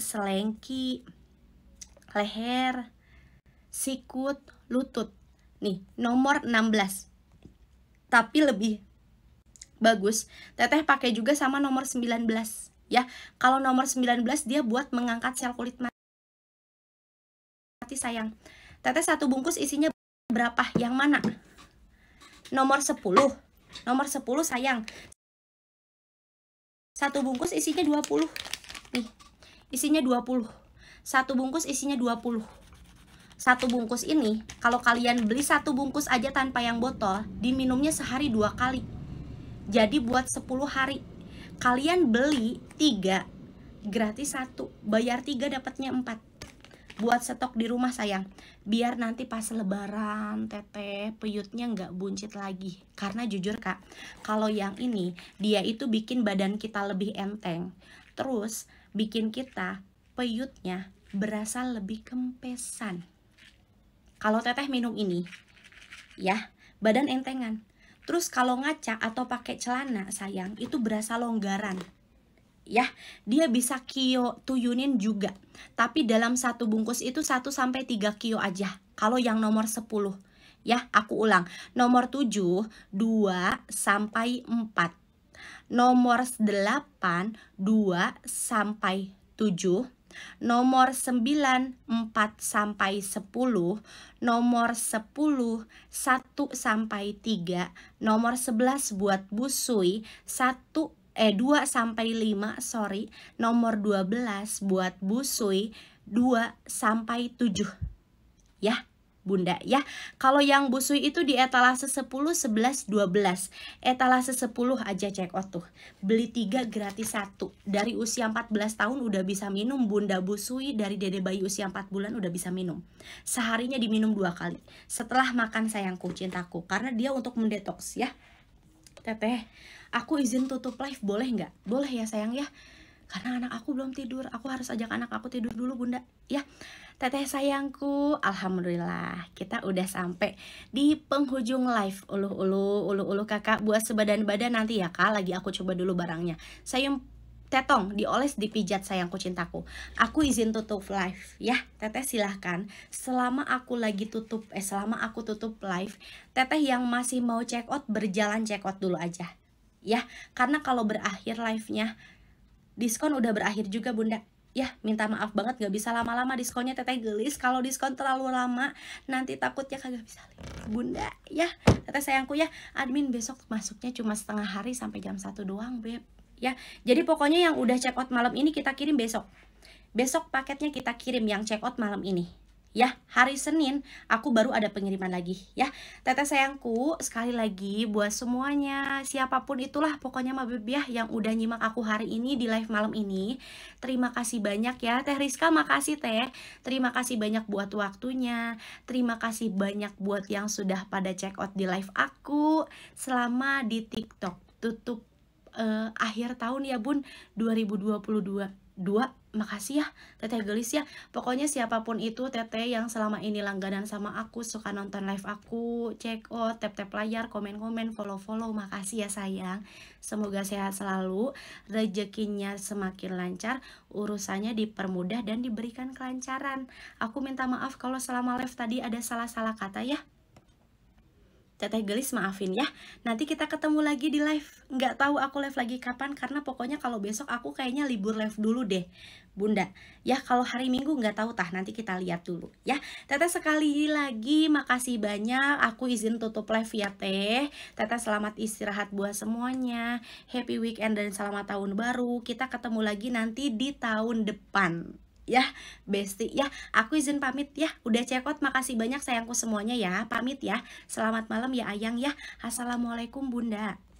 selengki, leher, sikut, lutut. Nih, nomor 16. Tapi lebih bagus, teteh pakai juga sama nomor 19 ya. Kalau nomor 19 dia buat mengangkat sel kulit mati sayang. Teteh satu bungkus isinya berapa? Yang mana? Nomor 10. Nomor 10 sayang. Satu bungkus isinya 20. Nih, isinya 20 satu bungkus isinya 20 satu bungkus ini kalau kalian beli satu bungkus aja tanpa yang botol diminumnya sehari dua kali jadi buat 10 hari kalian beli tiga gratis satu bayar tiga dapatnya empat buat stok di rumah sayang biar nanti pas lebaran teteh peyutnya nggak buncit lagi karena jujur kak kalau yang ini dia itu bikin badan kita lebih enteng terus bikin kita peyutnya berasa lebih kempesan. Kalau teteh minum ini, ya, badan entengan. Terus kalau ngaca atau pakai celana, sayang, itu berasa longgaran. Ya, dia bisa kio tuyunin juga. Tapi dalam satu bungkus itu 1 sampai 3 kio aja. Kalau yang nomor 10. Ya, aku ulang. Nomor 7, 2 sampai 4 nomor 8, 2 sampai 7, nomor 9, 4 sampai 10, nomor 10, 1 sampai 3, nomor 11 buat busui, 1 eh 2 sampai 5, sorry, nomor 12 buat busui 2 sampai 7. Ya. Bunda ya. Kalau yang busui itu di etalase 10, 11, 12. Etalase 10 aja cek out tuh. Beli tiga gratis satu. Dari usia 14 tahun udah bisa minum Bunda busui, dari dede bayi usia 4 bulan udah bisa minum. Seharinya diminum dua kali. Setelah makan sayangku, cintaku. Karena dia untuk mendetoks ya. Teteh, aku izin tutup live boleh nggak? Boleh ya sayang ya karena anak aku belum tidur aku harus ajak anak aku tidur dulu bunda ya teteh sayangku alhamdulillah kita udah sampai di penghujung live ulu ulu ulu ulu kakak buat sebadan badan nanti ya kak lagi aku coba dulu barangnya saya tetong dioles dipijat sayangku cintaku aku izin tutup live ya teteh silahkan selama aku lagi tutup eh selama aku tutup live teteh yang masih mau check out berjalan check out dulu aja ya karena kalau berakhir live nya diskon udah berakhir juga bunda ya minta maaf banget gak bisa lama-lama diskonnya teteh gelis kalau diskon terlalu lama nanti takutnya kagak bisa bunda ya teteh sayangku ya admin besok masuknya cuma setengah hari sampai jam satu doang beb ya jadi pokoknya yang udah check out malam ini kita kirim besok besok paketnya kita kirim yang check out malam ini ya hari Senin aku baru ada pengiriman lagi ya teteh sayangku sekali lagi buat semuanya siapapun itulah pokoknya Mabib ya yang udah nyimak aku hari ini di live malam ini terima kasih banyak ya Teh Rizka makasih Teh terima kasih banyak buat waktunya terima kasih banyak buat yang sudah pada check out di live aku selama di TikTok tutup uh, akhir tahun ya Bun 2022 dua makasih ya teteh gelis ya pokoknya siapapun itu teteh yang selama ini langganan sama aku suka nonton live aku cek oh tap tap layar komen komen follow follow makasih ya sayang semoga sehat selalu rezekinya semakin lancar urusannya dipermudah dan diberikan kelancaran aku minta maaf kalau selama live tadi ada salah salah kata ya Teteh gelis maafin ya. Nanti kita ketemu lagi di live. Nggak tahu aku live lagi kapan karena pokoknya kalau besok aku kayaknya libur live dulu deh. Bunda, ya kalau hari Minggu nggak tahu tah nanti kita lihat dulu ya. Teteh sekali lagi makasih banyak. Aku izin tutup live ya Teh. Teteh selamat istirahat buat semuanya. Happy weekend dan selamat tahun baru. Kita ketemu lagi nanti di tahun depan ya besti ya aku izin pamit ya udah cekot makasih banyak sayangku semuanya ya pamit ya selamat malam ya ayang ya assalamualaikum bunda